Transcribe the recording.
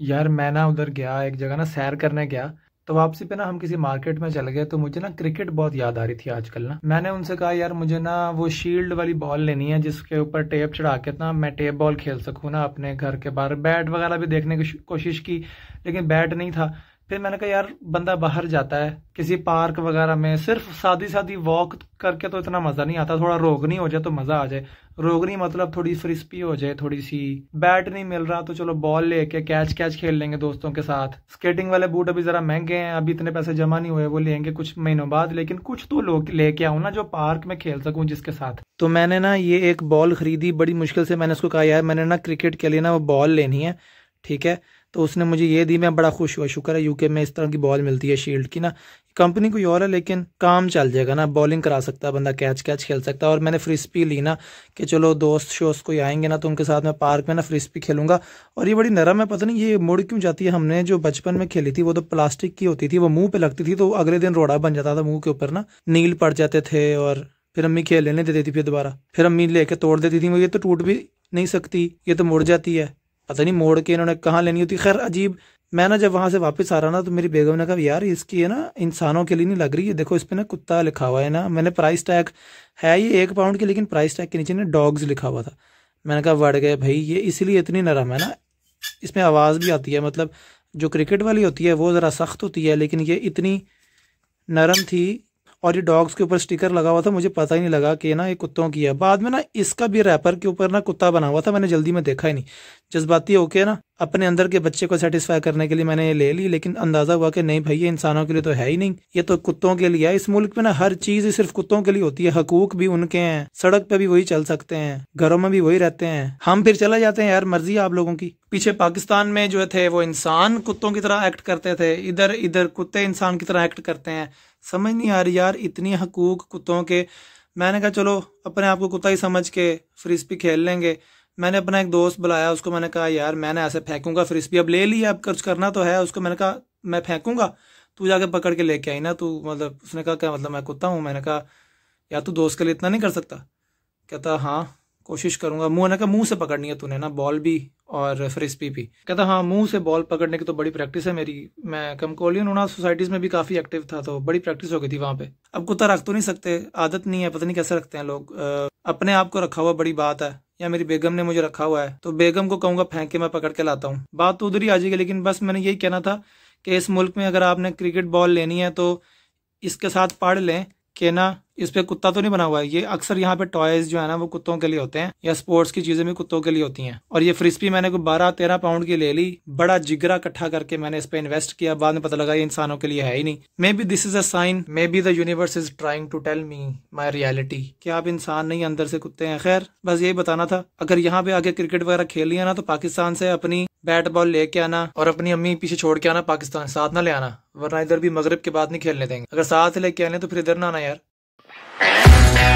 यार मैं ना उधर गया एक जगह ना सैर करने गया तो वापसी पे ना हम किसी मार्केट में चले गए तो मुझे ना क्रिकेट बहुत याद आ रही थी आजकल ना मैंने उनसे कहा यार मुझे ना वो शील्ड वाली बॉल लेनी है जिसके ऊपर टेप चढ़ा के ना मैं टेप बॉल खेल सकूँ ना अपने घर के बाहर बैट वगैरह भी देखने की कोशिश की लेकिन बैट नहीं था फिर मैंने कहा यार बंदा बाहर जाता है किसी पार्क वगैरह में सिर्फ सादी सादी वॉक करके तो इतना मजा नहीं आता थोड़ा रोगनी हो जाए तो मजा आ जाए रोगनी मतलब थोड़ी फ्रिस्पी हो जाए थोड़ी सी बैट नहीं मिल रहा तो चलो बॉल लेके कैच कैच खेल लेंगे दोस्तों के साथ स्केटिंग वाले बूट अभी जरा महंगे हैं अभी इतने पैसे जमा नहीं हुए वो लेंगे कुछ महीनों बाद लेकिन कुछ तो लोग लेके आऊ ना जो पार्क में खेल सकूं जिसके साथ तो मैंने ना ये एक बॉल खरीदी बड़ी मुश्किल से मैंने उसको कहा यार मैंने ना क्रिकेट के लिए ना वो बॉल लेनी है ठीक है तो उसने मुझे ये दी मैं बड़ा खुश हुआ शुक्र है यूके में इस तरह की बॉल मिलती है शील्ड की ना कंपनी कोई और है लेकिन काम चल जाएगा ना बॉलिंग करा सकता है बंदा कैच कैच खेल सकता है और मैंने फ्रिस्पी ली ना कि चलो दोस्त शोस्त कोई आएंगे ना तो उनके साथ मैं पार्क में ना फ्रिस्पी खेलूंगा और ये बड़ी नरम है पता नहीं ये मुड़ क्यों जाती है हमने जो बचपन में खेली थी वो तो प्लास्टिक की होती थी वो मुंह पे लगती थी तो अगले दिन रोड़ा बन जाता था मुंह के ऊपर ना नील पड़ जाते थे और फिर अम्मी खेलने देती थी फिर दोबारा फिर अम्मी लेके तोड़ देती थी वो ये तो टूट भी नहीं सकती ये तो मुड़ जाती है पता नहीं मोड़ के इन्होंने कहाँ लेनी होती खैर अजीब मैं ना जब वहाँ से वापस आ रहा ना तो मेरी बेगम ने कहा यार इसकी है ना इंसानों के लिए नहीं लग रही है देखो इस पर ना कुत्ता लिखा हुआ है ना मैंने प्राइस टैग है ये एक पाउंड की लेकिन प्राइस टैग के नीचे ना डॉग्स लिखा हुआ था मैंने कहा वड़ गए भाई ये इसीलिए इतनी नरम है ना इसमें आवाज़ भी आती है मतलब जो क्रिकेट वाली होती है वो ज़रा सख्त होती है लेकिन ये इतनी नरम थी और ये डॉग्स के ऊपर स्टिकर लगा हुआ था मुझे पता ही नहीं लगा कि ना ये कुत्तों की है बाद में ना इसका भी रैपर के ऊपर ना कुत्ता बना हुआ था मैंने जल्दी में देखा ही नहीं जज्बाती होके ना अपने अंदर के बच्चे को सेटिस्फाई करने के लिए मैंने ये ले ली लेकिन अंदाजा हुआ कि नहीं भाई ये इंसानों के लिए तो है ही नहीं ये तो कुत्तों के लिए है इस मुल्क में ना हर चीज सिर्फ कुत्तों के लिए होती है हकूक भी उनके हैं सड़क पे भी वही चल सकते हैं घरों में भी वही रहते हैं हम फिर चले जाते हैं यार मर्जी आप लोगों की पीछे पाकिस्तान में जो थे वो इंसान कुत्तों की तरह एक्ट करते थे इधर इधर कुत्ते इंसान की तरह एक्ट करते हैं समझ नहीं आ रही यार इतनी हकूक कुत्तों के मैंने कहा चलो अपने आप को कुत्ता ही समझ के फ्रिस्पी खेल लेंगे मैंने अपना एक दोस्त बुलाया उसको मैंने कहा यार मैंने ऐसे फेंकूंगा फ्रिस्पी अब ले लिया अब कुछ करना तो है उसको मैंने कहा मैं फेंकूंगा तू जाके पकड़ के लेके आई ना तू मतलब उसने कहा क्या मतलब मैं कुत्ता हूँ मैंने कहा यार तू दोस्त के लिए इतना नहीं कर सकता कहता हाँ कोशिश करूंगा मुंह ने कहा मुंह से पकड़नी है तूने ना बॉल भी और फ्रिस्पी भी कहता हाँ मुंह से बॉल पकड़ने की तो बड़ी प्रैक्टिस है मेरी मैं कमकोलियन उना सोसाइटीज में भी काफी एक्टिव था तो बड़ी प्रैक्टिस हो गई थी वहां पे अब कुत्ता रख तो नहीं सकते आदत नहीं है पता नहीं कैसे रखते हैं लोग अपने आप को रखा हुआ बड़ी बात है या मेरी बेगम ने मुझे रखा हुआ है तो बेगम को कहूंगा फेंक के मैं पकड़ के लाता हूँ बात तो उधर ही आ जाएगी लेकिन बस मैंने यही कहना था कि इस मुल्क में अगर आपने क्रिकेट बॉल लेनी है तो इसके साथ पढ़ लें कि ना इस पे कुत्ता तो नहीं बना हुआ है ये अक्सर यहाँ पे टॉयज जो है ना वो कुत्तों के लिए होते हैं या स्पोर्ट्स की चीजें भी कुत्तों के लिए होती हैं और ये फ्रिस्पी मैंने को बारह तेरह पाउंड की ले ली बड़ा जिगरा इकट्ठा करके मैंने इस पे इन्वेस्ट किया बाद में पता लगा ये इंसानों के लिए है ही नहीं maybe this is a sign maybe the universe is trying to tell me my reality क्या आप इंसान नहीं अंदर से कुत्ते हैं खैर बस यही बताना था अगर यहाँ पे आगे क्रिकेट वगैरह खेल लिया ना तो पाकिस्तान से अपनी बैट बॉल लेके आना और अपनी अम्मी पीछे छोड़ के आना पाकिस्तान साथ ना ले आना वरना इधर भी मगरब के बाद नहीं खेलने देंगे अगर साथ लेके आने तो फिर इधर ना आना यार Música